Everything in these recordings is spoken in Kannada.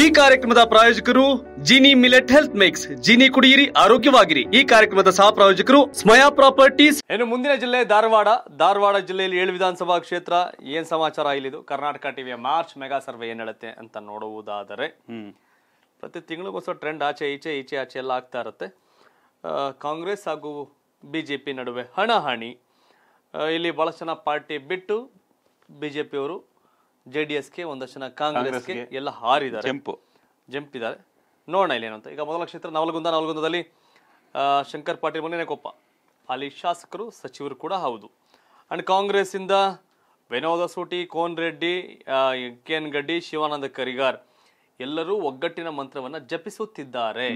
ಈ ಕಾರ್ಯಕ್ರಮದ ಪ್ರಾಯೋಜಕರು Jini millet health mix Jini ಕುಡಿಯಿರಿ ಆರೋಗ್ಯವಾಗಿರಿ ಈ ಕಾರ್ಯಕ್ರಮದ ಸಹ ಪ್ರಾಯೋಜಕರು ಸ್ಮಯಾ ಪ್ರಾಪರ್ಟೀಸ್ ಇನ್ನು ಮುಂದಿನ ಜಿಲ್ಲೆ ಧಾರವಾಡ ಧಾರವಾಡ ಜಿಲ್ಲೆಯಲ್ಲಿ ಏಳು ವಿಧಾನಸಭಾ ಕ್ಷೇತ್ರ ಏನ್ ಸಮಾಚಾರ ಇಲ್ಲಿದು ಕರ್ನಾಟಕ ಟಿವಿಯ ಮಾರ್ಚ್ ಮೆಗಾ ಸರ್ವೆ ಏನ್ ಹೇಳುತ್ತೆ ಅಂತ ನೋಡುವುದಾದರೆ ಪ್ರತಿ ತಿಂಗಳಿಗೋಸ್ಕರ ಟ್ರೆಂಡ್ ಆಚೆ ಈಚೆ ಈಚೆ ಆಚೆ ಎಲ್ಲ ಆಗ್ತಾ ಇರುತ್ತೆ ಕಾಂಗ್ರೆಸ್ ಹಾಗೂ ಬಿಜೆಪಿ ನಡುವೆ ಹಣಹಾಣಿ ಇಲ್ಲಿ ಬಹಳಷ್ಟು ಜನ ಪಾರ್ಟಿ ಬಿಟ್ಟು ಬಿಜೆಪಿಯವರು ಜೆ ಡಿ ಒಂದಷ್ಟು ಜನ ಕಾಂಗ್ರೆಸ್ಗೆ ಎಲ್ಲ ಹಾರಿದ್ದಾರೆ ಜಂಪು ಜಂಪಿದ್ದಾರೆ ನೋಡೋಣ ಇಲ್ಲಿ ಏನಂತ ಈಗ ಮೊದಲ ಕ್ಷೇತ್ರ ನವಲಗುಂದ ನವಲಗುಂದದಲ್ಲಿ ಶಂಕರ್ ಪಾಟೀಲ್ ಮೊನ್ನೆ ಕೊಪ್ಪ ಅಲ್ಲಿ ಶಾಸಕರು ಸಚಿವರು ಕೂಡ ಹೌದು ಕಾಂಗ್ರೆಸ್ ಇಂದ ವಿನೋದ ಸೂಟಿ ಕೋನ್ ರೆಡ್ಡಿ ಕೆ ಎನ್ ಗಡ್ಡಿ ಶಿವಾನಂದ ಕರಿಗಾರ್ ಎಲ್ಲರೂ ಒಗ್ಗಟ್ಟಿನ ಮಂತ್ರವನ್ನ ಜಪಿಸುತ್ತಿದ್ದಾರೆ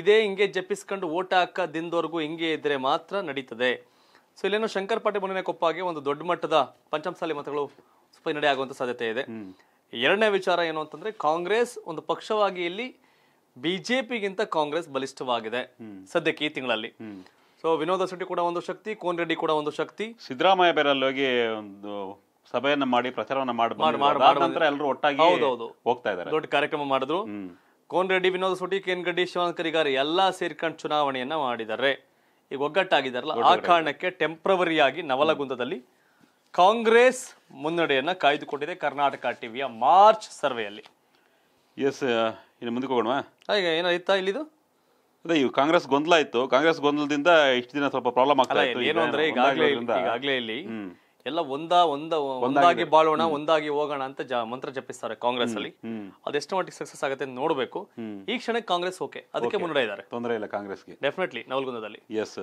ಇದೇ ಹಿಂಗೆ ಜಪಿಸ್ಕೊಂಡು ಓಟ ಹಾಕ ದಿನದವರೆಗೂ ಹಿಂಗೆ ಇದ್ರೆ ಮಾತ್ರ ನಡೀತದೆ ಸೊ ಇಲ್ಲೇನು ಶಂಕರ್ ಪಾಟೀಲ್ ಮೊನ್ನೆ ಕೊಪ್ಪಾಗೆ ಒಂದು ದೊಡ್ಡ ಮಟ್ಟದ ಪಂಚಮಸಾಲಿ ಮತಗಳು ಸ್ವಲ್ಪ ಹಿನ್ನಡೆ ಆಗುವಂತ ಸಾಧ್ಯತೆ ಇದೆ ಎರಡನೇ ವಿಚಾರ ಏನು ಅಂತಂದ್ರೆ ಕಾಂಗ್ರೆಸ್ ಒಂದು ಪಕ್ಷವಾಗಿ ಇಲ್ಲಿ ಬಿಜೆಪಿಗಿಂತ ಕಾಂಗ್ರೆಸ್ ಬಲಿಷ್ಠವಾಗಿದೆ ಸದ್ಯಕ್ಕೆ ಈ ತಿಂಗಳಲ್ಲಿ ಸೊ ವಿನೋದ ಶೆಟ್ಟಿ ಕೂಡ ಒಂದು ಶಕ್ತಿ ಕೋನ್ ರೆಡ್ಡಿ ಕೂಡ ಒಂದು ಶಕ್ತಿ ಸಿದ್ದರಾಮಯ್ಯ ಬೇರೆ ಹೋಗಿ ಒಂದು ಸಭೆಯನ್ನ ಮಾಡಿ ಪ್ರಚಾರವನ್ನ ಮಾಡಿ ನಂತರ ಎಲ್ಲರೂ ಒಟ್ಟಾಗಿ ಹೋಗ್ತಾ ಇದ್ದಾರೆ ದೊಡ್ಡ ಕಾರ್ಯಕ್ರಮ ಮಾಡಿದ್ರು ಕೋನ್ ರೆಡ್ಡಿ ವಿನೋದ ಸುಟಿ ಕೇನ್ ರೆಡ್ಡಿ ಶಿವನ್ ಎಲ್ಲಾ ಸೇರ್ಕೊಂಡು ಚುನಾವಣೆಯನ್ನ ಮಾಡಿದ್ದಾರೆ ಈಗ ಒಗ್ಗಟ್ಟಾಗಿದ್ದಾರಲ್ಲ ಆ ಕಾರಣಕ್ಕೆ ಟೆಂಪ್ರವರಿಯಾಗಿ ನವಲಗುಂದದಲ್ಲಿ ಕಾಂಗ್ರೆಸ್ ಮುನ್ನಡೆಯನ್ನು ಕಾಯ್ದುಕೊಂಡಿದೆ ಕರ್ನಾಟಕ ಟಿವಿಯ ಮಾರ್ಚ್ ಸರ್ವೆಯಲ್ಲಿ ಎಸ್ ಇನ್ನು ಮುಂದಕ್ಕೆ ಹೋಗೋಣ ಹಾಗೆ ಏನಾಯ್ತಾ ಇಲ್ಲಿದು ಅದೇ ಇವು ಕಾಂಗ್ರೆಸ್ ಗೊಂದಲ ಇತ್ತು ಕಾಂಗ್ರೆಸ್ ಗೊಂದಲದಿಂದ ಇಷ್ಟು ದಿನ ಸ್ವಲ್ಪ ಪ್ರಾಬ್ಲಮ್ ಆಗ್ತಾ ಇತ್ತು ಏನು ಅಂದ್ರೆ ಈಗಾಗಲೇ ಈಗಾಗಲೇ ಇಲ್ಲಿ ಎಲ್ಲ ಒಂದ ಒಂದ ಒಂದಾಗಿ ಬಾಳೋಣ ಒಂದಾಗಿ ಹೋಗೋಣ ಅಂತ ಮಂತ್ರ ಜಪಿಸ್ತಾರೆ ಕಾಂಗ್ರೆಸ್ ಅಲ್ಲಿ ಅದೆಷ್ಟು ಮಟ್ಟಿಗೆ ಸಕ್ಸಸ್ ಆಗುತ್ತೆ ನೋಡಬೇಕು ಈ ಕ್ಷಣಕ್ಕೆ ಕಾಂಗ್ರೆಸ್ ಓಕೆ ಅದಕ್ಕೆ ಮುನ್ನಡೆ ಇದ್ದಾರೆ ತೊಂದರೆ ಇಲ್ಲ ಕಾಂಗ್ರೆಸ್ಗೆ ಡೆಫಿನೆಟ್ಲಿ ನವಲ್ಗುಂದದಲ್ಲಿ ಎಸ್